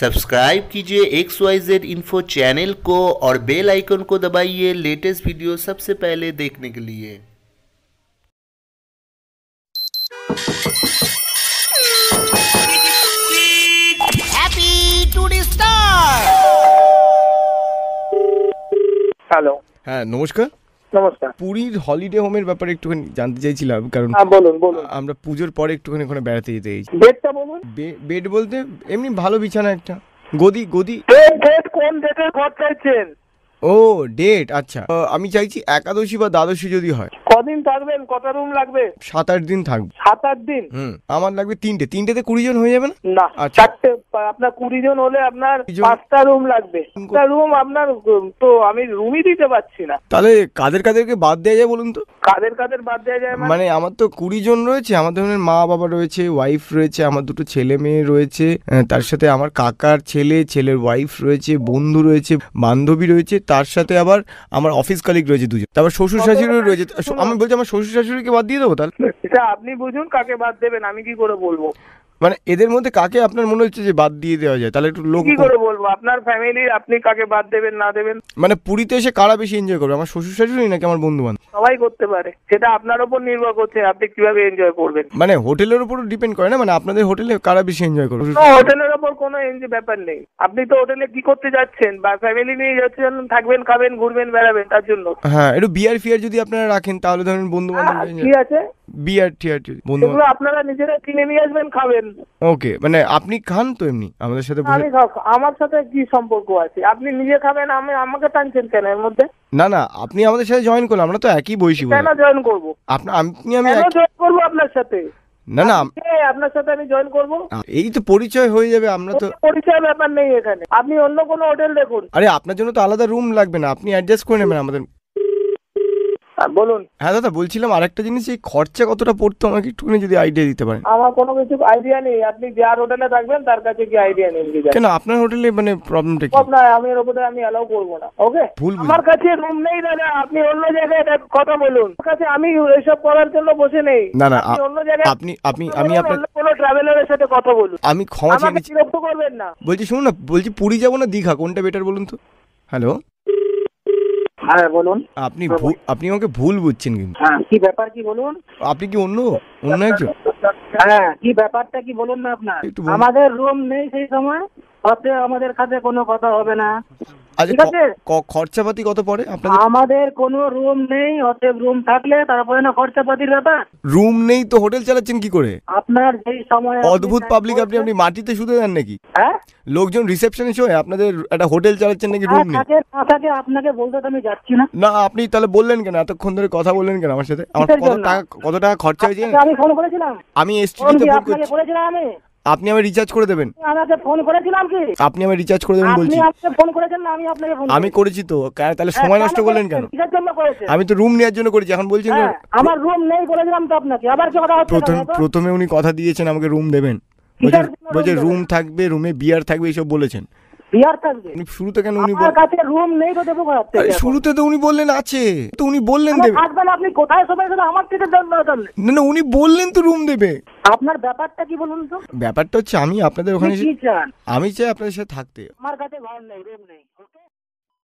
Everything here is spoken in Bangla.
सब्सक्राइब कीजिए X Y Z info channel को और बेल आइकन को दबाइए लेटेस्ट वीडियो सबसे पहले देखने के लिए हेलो हाँ नमस्कार নমস্কার পুরীর হলিডে হোমের ব্যাপারে একটুখানি জানতে চাইছিলাম কারণ হ্যাঁ, আমরা পুজোর পরে একটুখানি ওখানে বেড়াতে যেতে চাইছি বেডটা বলুন বেড বলতে এমনি ভালো বিছানা একটা গদি গদি কোন ডেটের ঘর চাইছেন ও ডেট আচ্ছা আমি চাইছি একাদশী বা দ্বাদশী যদি হয় কদিন থাকবেন কত রুম লাগবে সাত আট দিন থাকবে সাত আট দিন হুম আমার লাগবে তিনটে তিনটেতে কুড়ি জন হয়ে যাবে না না আচ্ছা। চারটে আপনার কুড়ি জন হলে আপনার পাঁচটা রুম লাগবে রুম আপনার তো আমি রুমই দিতে পারছি না তাহলে কাদের কাদেরকে বাদ দেওয়া যায় বলুন তো কাদের কাদের বাদ দেওয়া যায় মানে, মানে আমার তো কুড়ি জন রয়েছে আমার ধরনের মা বাবা রয়েছে ওয়াইফ রয়েছে আমার দুটো ছেলে মেয়ে রয়েছে তার সাথে আমার কাকার ছেলে ছেলের ওয়াইফ রয়েছে বন্ধু রয়েছে বান্ধবী রয়েছে তার সাথে আবার আমার অফিস কালিক রয়েছে দুজন তারপর শ্বশুর শাশুড়ি রয়েছে আমি বলছি আমার শ্বশুর শাশুড়িকে বাদ দিয়ে দেবো তাহলে এটা আপনি বুঝুন কাকে বাদ দেবেন আমি কি করে বলবো মানে এদের মধ্যে কাকে আপনার মনে হচ্ছে যে বাদ দিয়ে দেওয়া যায় তাহলে একটু লোক কি করে বলবো আপনার ফ্যামিলির আপনি কাকে বাদ দেবেন না দেবেন মানে পুরীতে এসে কারা বেশি এনজয় করবে আমার শ্বশুর শাশুড়ি নাকি আমার বন্ধু বান্ধব সবাই করতে পারে সেটা আপনার উপর নির্ভর করছে আপনি কিভাবে এনজয় করবেন মানে হোটেলের উপর ডিপেন্ড করে না মানে আপনাদের হোটেলে কারা বেশি এনজয় করবে হোটেলের উপর কোনো এনজয় ব্যাপার নেই আপনি তো হোটেলে কি করতে যাচ্ছেন বা ফ্যামিলি নিয়ে যাচ্ছেন থাকবেন খাবেন ঘুরবেন বেড়াবেন তার জন্য হ্যাঁ একটু বিয়ার ফিয়ার যদি আপনারা রাখেন তাহলে ধরেন হ্যাঁ, বন্ধু বান্ধব ঠিক আছে বিয়ার টিয়ার বন্ধু আপনারা নিজেরা কিনে নিয়ে আসবেন খাবেন ওকে মানে আপনি খান তো এমনি আমাদের সাথে আমি আমার সাথে কি সম্পর্ক আছে আপনি নিজে খাবেন আমি আমাকে টানছেন কেন এর মধ্যে না না আপনি আমাদের সাথে জয়েন করলেন আমরা তো একই বয়সী কেন জয়েন করব আপনি আপনি আমি জয়েন করব আপনার সাথে না না আপনার সাথে আমি জয়েন করব এই তো পরিচয় হয়ে যাবে আমরা তো পরিচয় ব্যাপার নেই এখানে আপনি অন্য কোনো হোটেল দেখুন আরে আপনার জন্য তো আলাদা রুম লাগবে না আপনি অ্যাডজাস্ট করে নেবেন আমাদের বলুন হ্যাঁ দাদা বলছিলাম আরেকটা জিনিস এই খরচা কতটা পড়তো আমাকে একটুখানি যদি আইডিয়া দিতে পারেন আমার কোনো কিছু আইডিয়া নেই আপনি যার হোটেলে থাকবেন তার কাছে কি আইডিয়া নেই কেন আপনার হোটেলে মানে প্রবলেমটা কি না আমি এর উপরে আমি অ্যালাউ করবো না ওকে ভুল আমার কাছে রুম নেই দাদা আপনি অন্য জায়গায় কথা বলুন কাছে আমি এসব করার জন্য বসে নেই না না অন্য জায়গায় আপনি আপনি আমি আপনার কোনো ট্রাভেলারের সাথে কথা বলুন আমি ক্ষমা চেয়ে বিরক্ত করবেন না বলছি শুনুন না বলছি পুরী যাবো না দীঘা কোনটা বেটার বলুন তো হ্যালো হ্যাঁ বলুন আপনি হ্যাঁ, আপনি আমাকে ভুল বুঝছেন কিন্তু হ্যাঁ, কি ব্যাপার কি বলুন আপনি কি অন্য অন্য একজন হ্যাঁ কি ব্যাপারটা কি বলুন না আপনার আমাদের রুম নেই সেই সময় আমাদের কাছে কোনো কথা হবে না আচ্ছা, খরচাপাতি কত পড়ে আপনাদের আমাদের কোনো রুম নেই অতএব রুম থাকলে তারপরে না খরচাপাতির ব্যাপার রুম নেই তো হোটেল চালাচ্ছেন কি করে আপনার যেই সময় অদ্ভুত পাবলিক আপনি আপনি মাটিতে শুতে দেন নাকি হ্যাঁ লোকজন রিসেপশনে শোয় আপনাদের একটা হোটেল চালাচ্ছেন নাকি রুম নেই থাকে আপনাকে বলতে আমি যাচ্ছি না না আপনি তাহলে বললেন কেন এতক্ষণ ধরে কথা বললেন কেন আমার সাথে আমার কত টাকা কত টাকা খরচা হয়েছে আমি ফোন করেছিলাম আমি আপনাকে বলেছিলাম আমি আপনি আমার রিচার্জ করে দেবেন আপনাকে ফোন করেছিলাম কি আপনি আমার রিচার্জ করে দেবেন বলছি আপনি আমাকে ফোন করেছেন না আমি আপনাকে ফোন আমি করেছি তো তাহলে সময় হ্যাঁ, নষ্ট করলেন কেন আমি তো রুম নেওয়ার জন্য করেছি এখন বলছেন হ্যাঁ, আমার রুম নেই বলেছিলাম তো আপনাকে আবার কি কথা প্রথমে প্রথমে উনি কথা দিয়েছেন আমাকে রুম দেবেন বলছেন বলছে রুম থাকবে রুমে বিয়ার থাকবে এইসব বলেছেন থাকবে শুরুতে কেন উনি কাছে রুম নেই তো দেবো শুরুতে তো উনি বললেন আছে তো উনি বললেন দেবে আপনি কোথায় সময় আমার থেকে না না উনি বললেন তো রুম দেবে আপনার ব্যাপারটা কি বলুন তো ব্যাপারটা হচ্ছে আমি আপনাদের ওখানে আমি চাই আপনাদের সাথে থাকতে আমার কাছে ঘর নেই রুম নেই ওকে